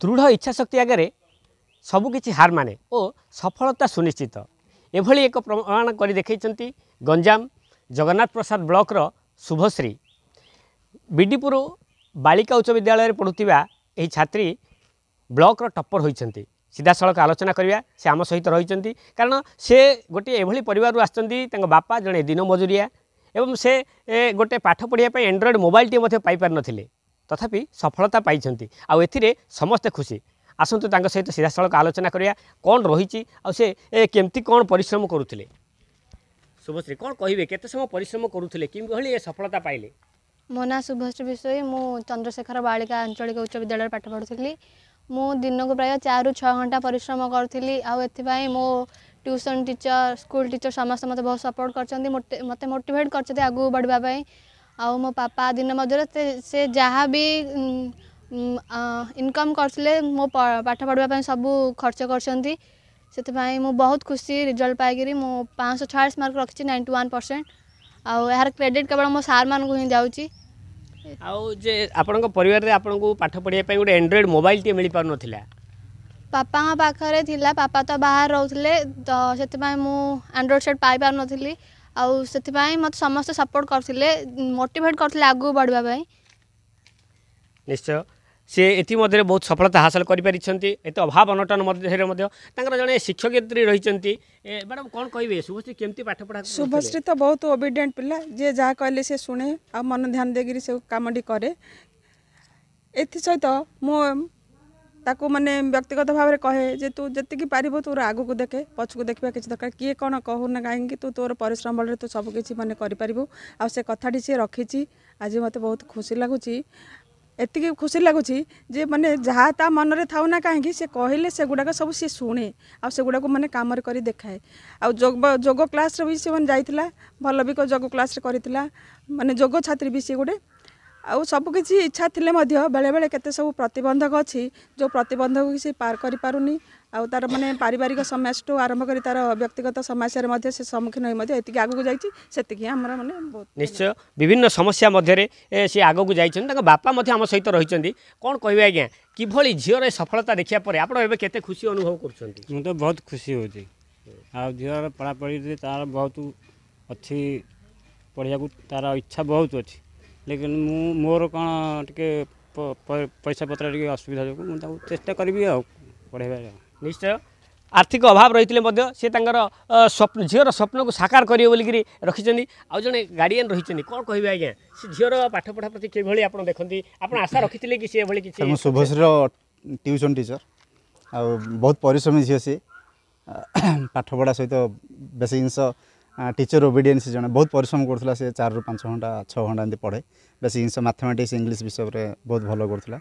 ଦୃଢ଼ ଇଚ୍ଛାଶକ୍ତି ଆଗରେ ସବୁକିଛି ହାର ମାନେ ଓ ସଫଳତା ସୁନିଶ୍ଚିତ ଏଭଳି ଏକ ପ୍ରମାଣ କରି ଦେଖାଇଛନ୍ତି ଗଞ୍ଜାମ ଜଗନ୍ନାଥ ପ୍ରସାଦ ବ୍ଲକର ଶୁଭଶ୍ରୀ ବିଡ଼ିପୁର ବାଳିକା ଉଚ୍ଚ ବିଦ୍ୟାଳୟରେ ପଢ଼ୁଥିବା ଏହି ଛାତ୍ରୀ ବ୍ଲକର ଟପର ହୋଇଛନ୍ତି ସିଧାସଳଖ ଆଲୋଚନା କରିବା ସେ ଆମ ସହିତ ରହିଛନ୍ତି କାରଣ ସେ ଗୋଟିଏ ଏଭଳି ପରିବାରରୁ ଆସିଛନ୍ତି ତାଙ୍କ ବାପା ଜଣେ ଦିନ ମଜୁରିଆ ଏବଂ ସେ ଗୋଟିଏ ପାଠ ପଢ଼ିବା ପାଇଁ ଆଣ୍ଡ୍ରଏଡ଼୍ ମୋବାଇଲଟିଏ ମଧ୍ୟ ପାଇପାରିନଥିଲେ তথাপি সফলতা পাইছেন আথিরে সমস্তে খুশি আসন্তু তাঙ্ক সহিত সিধাসলখ আলোচনা করা কণ রয়েছে আসে কেমতি কণ পরিশ্রম করুলে শুভশ্রী কণ কহবে কত সময় পরিশ্রম করুলে কিভাবে এ সফলতা পাইলে ମୋ ନାଁ ଶୁଭଶ୍ରୀ ବିଷୋଇ ମୁଁ ଚନ୍ଦ୍ରଶେଖର ବାଳିକା ଆଞ୍ଚଳିକ ଉଚ୍ଚ ବିଦ୍ୟାଳୟରେ ପାଠ ପଢ଼ୁଥିଲି ମୁଁ ଦିନକୁ ପ୍ରାୟ ଚାରିରୁ ଛଅ ଘଣ୍ଟା ପରିଶ୍ରମ କରୁଥିଲି ଆଉ ଏଥିପାଇଁ ମୋ ଟ୍ୟୁସନ୍ ଟିଚର୍ ସ୍କୁଲ୍ ଟିଚର୍ ସମସ୍ତେ ମୋତେ ବହୁତ ସପୋର୍ଟ କରିଛନ୍ତି ମୋତେ ମୋଟିଭେଟ୍ କରିଛନ୍ତି ଆଗକୁ ବଢ଼ିବା ପାଇଁ ଆଉ ମୋ ପାପା ଦିନ ମଜୁର ସେ ସେ ଯାହା ବି ଇନକମ୍ କରୁଥିଲେ ମୋ ପାଠ ପଢ଼ିବା ପାଇଁ ସବୁ ଖର୍ଚ୍ଚ କରିଛନ୍ତି ସେଥିପାଇଁ ମୁଁ ବହୁତ ଖୁସି ରେଜଲ୍ଟ ପାଇକରି ମୁଁ ପାଞ୍ଚଶହ ଛୟାଳିଶ ମାର୍କ ରଖିଛି ନାଇଣ୍ଟି ୱାନ୍ ପରସେଣ୍ଟ ଆଉ ଏହାର କ୍ରେଡ଼ିଟ୍ କେବଳ ମୋ ସାର୍ମାନଙ୍କୁ ହିଁ ଯାଉଛି ଆଉ ଯେ ଆପଣଙ୍କ ପରିବାରରେ ଆପଣଙ୍କୁ ପାଠ ପଢ଼ିବା ପାଇଁ ଗୋଟେ ଆଣ୍ଡ୍ରଏଡ଼୍ ମୋବାଇଲ୍ଟିଏ ମିଳିପାରୁନଥିଲା ବାପାଙ୍କ ପାଖରେ ଥିଲା ବାପା ତ ବାହାରେ ରହୁଥିଲେ ତ ସେଥିପାଇଁ ମୁଁ ଆଣ୍ଡ୍ରଏଡ଼୍ ସେଟ୍ ପାଇପାରୁନଥିଲି ଆଉ ସେଥିପାଇଁ ମୋତେ ସମସ୍ତେ ସପୋର୍ଟ କରିଥିଲେ ମୋଟିଭେଟ୍ କରିଥିଲେ ଆଗକୁ ବଢ଼ିବା ପାଇଁ ନିଶ୍ଚୟ সি এটিমধ্যে বহু সফলতা হাসল করে পারি এত অভাব অনটন মধ্যে তাঁর জন শিক্ষয়িত্রী রয়েছেন ম্যাডাম কম কে শুভশ্রী কমিটি পাঠ পড়া শুভশ্রী তো বহু ওবিডিয়েন্ট পিলা যে যা কলে সে শুনে আন ধ্যান দিয়ে সে কামটি করে এসে মু ତାକୁ ମାନେ ବ୍ୟକ୍ତିଗତ ଭାବରେ କହେ ଯେ ତୁ ଯେତିକି ପାରିବୁ ତୋର ଆଗକୁ ଦେଖେ ପଛକୁ ଦେଖିବା କିଛି ଦରକାର କିଏ କ'ଣ କହୁନା କାହିଁକି ତୁ ତୋର ପରିଶ୍ରମ ବଳରେ ତୁ ସବୁକିଛି ମାନେ କରିପାରିବୁ ଆଉ ସେ କଥାଟି ସିଏ ରଖିଛି ଆଜି ମୋତେ ବହୁତ ଖୁସି ଲାଗୁଛି ଏତିକି ଖୁସି ଲାଗୁଛି ଯେ ମାନେ ଯାହା ତା ମନରେ ଥାଉ ନା କାହିଁକି ସେ କହିଲେ ସେଗୁଡ଼ାକ ସବୁ ସିଏ ଶୁଣେ ଆଉ ସେଗୁଡ଼ାକୁ ମାନେ କାମରେ କରି ଦେଖାଏ ଆଉ ଯୋଗ ଯୋଗ କ୍ଲାସ୍ରେ ବି ସେମାନେ ଯାଇଥିଲା ଭଲ ବି ଯୋଗ କ୍ଲାସ୍ରେ କରିଥିଲା ମାନେ ଯୋଗ ଛାତ୍ରୀ ବି ସିଏ ଗୋଟେ ଆଉ ସବୁକିଛି ଇଚ୍ଛା ଥିଲେ ମଧ୍ୟ ବେଳେବେଳେ କେତେ ସବୁ ପ୍ରତିବନ୍ଧକ ଅଛି ଯେଉଁ ପ୍ରତିବନ୍ଧକ କିଛି ପାର କରିପାରୁନି ଆଉ ତା'ର ମାନେ ପାରିବାରିକ ସମସ୍ୟାଠୁ ଆରମ୍ଭ କରି ତା'ର ବ୍ୟକ୍ତିଗତ ସମସ୍ୟାରେ ମଧ୍ୟ ସେ ସମ୍ମୁଖୀନ ହୋଇ ମଧ୍ୟ ଏତିକି ଆଗକୁ ଯାଇଛି ସେତିକି ଆମର ମାନେ ନିଶ୍ଚୟ ବିଭିନ୍ନ ସମସ୍ୟା ମଧ୍ୟରେ ସେ ଆଗକୁ ଯାଇଛନ୍ତି ତାଙ୍କ ବାପା ମଧ୍ୟ ଆମ ସହିତ ରହିଛନ୍ତି କ'ଣ କହିବେ ଆଜ୍ଞା କିଭଳି ଝିଅର ସଫଳତା ଦେଖିବା ପରେ ଆପଣ ଏବେ କେତେ ଖୁସି ଅନୁଭବ କରୁଛନ୍ତି ମୁଁ ତ ବହୁତ ଖୁସି ହେଉଛି ଆଉ ଝିଅର ପଢ଼ାପଢ଼ିରେ ତା'ର ବହୁତ ଅଛି ପଢ଼ିବାକୁ ତା'ର ଇଚ୍ଛା ବହୁତ ଅଛି ଲେକିନ୍ ମୁଁ ମୋର କ'ଣ ଟିକେ ପଇସା ପତ୍ର ଟିକେ ଅସୁବିଧା ଯୋଗୁଁ ମୁଁ ତାଙ୍କୁ ଚେଷ୍ଟା କରିବି ଆଉ ପଢ଼ାଇବା ନିଶ୍ଚୟ ଆର୍ଥିକ ଅଭାବ ରହିଥିଲେ ମଧ୍ୟ ସେ ତାଙ୍କର ସ୍ୱପ୍ନ ଝିଅର ସ୍ୱପ୍ନକୁ ସାକାର କରିବେ ବୋଲିକିରି ରଖିଛନ୍ତି ଆଉ ଜଣେ ଗାର୍ଡ଼ିଆନ୍ ରହିଛନ୍ତି କ'ଣ କହିବେ ଆଜ୍ଞା ସେ ଝିଅର ପାଠପଢ଼ା ପ୍ରତି କିଭଳି ଆପଣ ଦେଖନ୍ତି ଆପଣ ଆଶା ରଖିଥିଲେ କି ସେ ଏଭଳି କିଛି ମୁଁ ଶୁଭଶ୍ରୀର ଟ୍ୟୁସନ୍ ଟିଚର୍ ଆଉ ବହୁତ ପରିଶ୍ରମୀ ଝିଅ ସିଏ ପାଠପଢ଼ା ସହିତ ବେଶୀ ଜିନିଷ टिचर ओभिडन्स जे बहुत परिश्रम गर्छ चारि पाँच घन्टा छ घन्टा एम पढे बेस मैथमेटिक्स म्याथमेटिक्स विषय विषयमा बहुत भयो गर्दा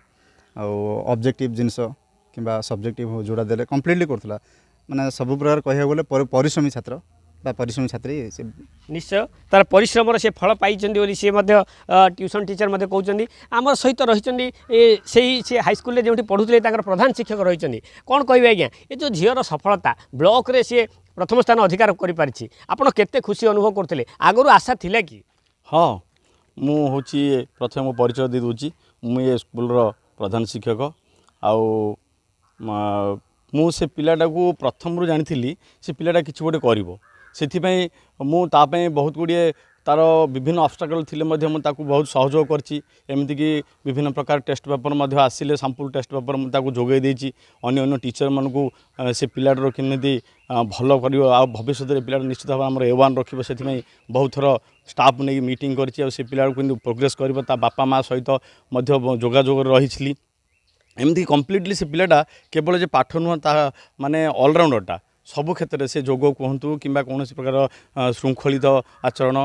आउँ अब्जेक्ट जिनिस कम्बा सब्जेक्ट जोडा दे कम्प्लिटली गर्ुला म सब प्रकार कहाँ गरिश्रमी छात्र বা পরিশ্রমী ছাত্রী নিশ্চয় তার পরিশ্রমর সে ফল পাইছেন বলে সি টিউশন টিচর মধ্যে কৌন আমার সহিত রয়েছেন সেই সে হাইস্কুলে যেটি পড়ুলে তাঁর প্রধান শিক্ষক রয়েছেন কোণ কহবে আজ্ঞা এ যে ঝিওর সফলতা ব্লকরে সি প্রথম স্থান অধিকার করে পারিছি আপনার কেতে খুশি অনুভব করলে আগর আশা লা কি হ্যাঁ মু হচ্ছে প্রথমে মো পরিচয় দিয়ে দেছি মু এ স্কুলর প্রধান শিক্ষক আও মু সে পিলাটাকে প্রথমরু জাঁথিলি সে পিলাটা কিছু গোটে করব ସେଥିପାଇଁ ମୁଁ ତା ପାଇଁ ବହୁତ ଗୁଡ଼ିଏ ତା'ର ବିଭିନ୍ନ ଅବଷ୍ଟ୍ରାକଲ୍ ଥିଲେ ମଧ୍ୟ ମୁଁ ତାକୁ ବହୁତ ସହଯୋଗ କରିଛି ଏମିତିକି ବିଭିନ୍ନ ପ୍ରକାର ଟେଷ୍ଟ ପେପର୍ ମଧ୍ୟ ଆସିଲେ ସାମ୍ପୁଲ୍ ଟେଷ୍ଟ ପେପର୍ ମୁଁ ତାକୁ ଯୋଗାଇ ଦେଇଛି ଅନ୍ୟ ଅନ୍ୟ ଟିଚର୍ମାନଙ୍କୁ ସେ ପିଲାଟିର କେମିତି ଭଲ କରିବ ଆଉ ଭବିଷ୍ୟତରେ ପିଲାଟି ନିଶ୍ଚିତ ଭାବେ ଆମର ଏ ୱାନ୍ ରଖିବ ସେଥିପାଇଁ ବହୁତ ଥର ଷ୍ଟାଫ୍ ନେଇକି ମିଟିଂ କରିଛି ଆଉ ସେ ପିଲାକୁ କେମିତି ପ୍ରୋଗ୍ରେସ୍ କରିବ ତା ବାପା ମା' ସହିତ ମଧ୍ୟ ଯୋଗାଯୋଗରେ ରହିଥିଲି ଏମିତି କମ୍ପ୍ଲିଟଲି ସେ ପିଲାଟା କେବଳ ଯେ ପାଠ ନୁହଁ ତା ମାନେ ଅଲରାଉଣ୍ଡରଟା ସବୁ କ୍ଷେତ୍ରରେ ସେ ଯୋଗ କୁହନ୍ତୁ କିମ୍ବା କୌଣସି ପ୍ରକାର ଶୃଙ୍ଖଳିତ ଆଚରଣ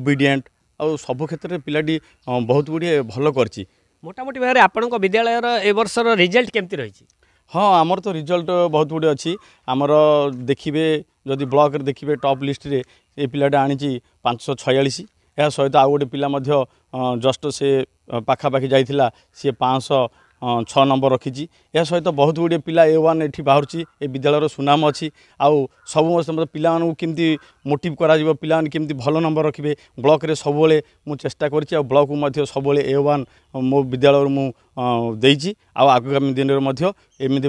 ଓବିଡ଼ିଏଣ୍ଟ ଆଉ ସବୁ କ୍ଷେତ୍ରରେ ପିଲାଟି ବହୁତ ଗୁଡ଼ିଏ ଭଲ କରିଛି ମୋଟାମୋଟି ଭାବରେ ଆପଣଙ୍କ ବିଦ୍ୟାଳୟର ଏ ବର୍ଷର ରେଜଲ୍ଟ କେମିତି ରହିଛି ହଁ ଆମର ତ ରେଜଲ୍ଟ ବହୁତ ଗୁଡ଼ିଏ ଅଛି ଆମର ଦେଖିବେ ଯଦି ବ୍ଲକରେ ଦେଖିବେ ଟପ୍ ଲିଷ୍ଟରେ ଏ ପିଲାଟା ଆଣିଛି ପାଞ୍ଚଶହ ଛୟାଳିଶ ଏହା ସହିତ ଆଉ ଗୋଟେ ପିଲା ମଧ୍ୟ ଜଷ୍ଟ ସେ ପାଖାପାଖି ଯାଇଥିଲା ସିଏ ପାଞ୍ଚଶହ छ नम्बर रिया बहुत गुड पिया ए वान् एहुँछ ए विद्यालयर सुनाम अच्छु आउँछ पिला मोट गरा पिया के भयो नम्बर रकलक्रे सबैवे म चेष्टा गरि ब्लक सबै ए वान मो विद्या म आगामी दिन एम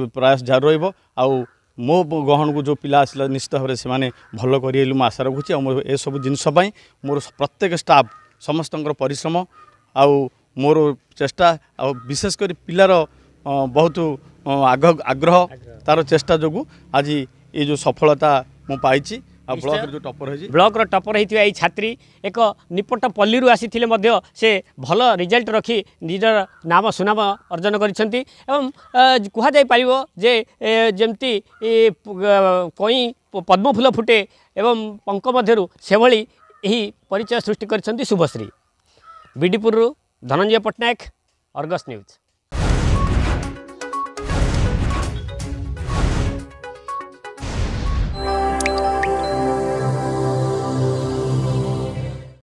प्रयास जार र आउँ मो को जो पिया आश्चित भावी भल गरिशा रकु म एसबु जिसपैँ मोर प्रत्येक स्टाफ समस्त परिश्रम आ ମୋର ଚେଷ୍ଟା ଆଉ ବିଶେଷ କରି ପିଲାର ବହୁତ ଆଗ ଆଗ୍ରହ ତାର ଚେଷ୍ଟା ଯୋଗୁଁ ଆଜି ଏ ଯେଉଁ ସଫଳତା ମୁଁ ପାଇଛି ଆଉ ବ୍ଲକ୍ର ଯେଉଁ ଟପର ହେଇଛି ବ୍ଲକ୍ର ଟପର ହେଇଥିବା ଏଇ ଛାତ୍ରୀ ଏକ ନିପଟ ପଲ୍ଲୀରୁ ଆସିଥିଲେ ମଧ୍ୟ ସେ ଭଲ ରେଜଲ୍ଟ ରଖି ନିଜର ନାମ ସୁନାମ ଅର୍ଜନ କରିଛନ୍ତି ଏବଂ କୁହାଯାଇପାରିବ ଯେ ଯେମିତି କଇଁ ପଦ୍ମଫୁଲ ଫୁଟେ ଏବଂ ପଙ୍କ ମଧ୍ୟରୁ ସେଭଳି ଏହି ପରିଚୟ ସୃଷ୍ଟି କରିଛନ୍ତି ଶୁଭଶ୍ରୀ ବିଡ଼ିପୁରରୁ धनंजय पटनायक अर्गस न्यूज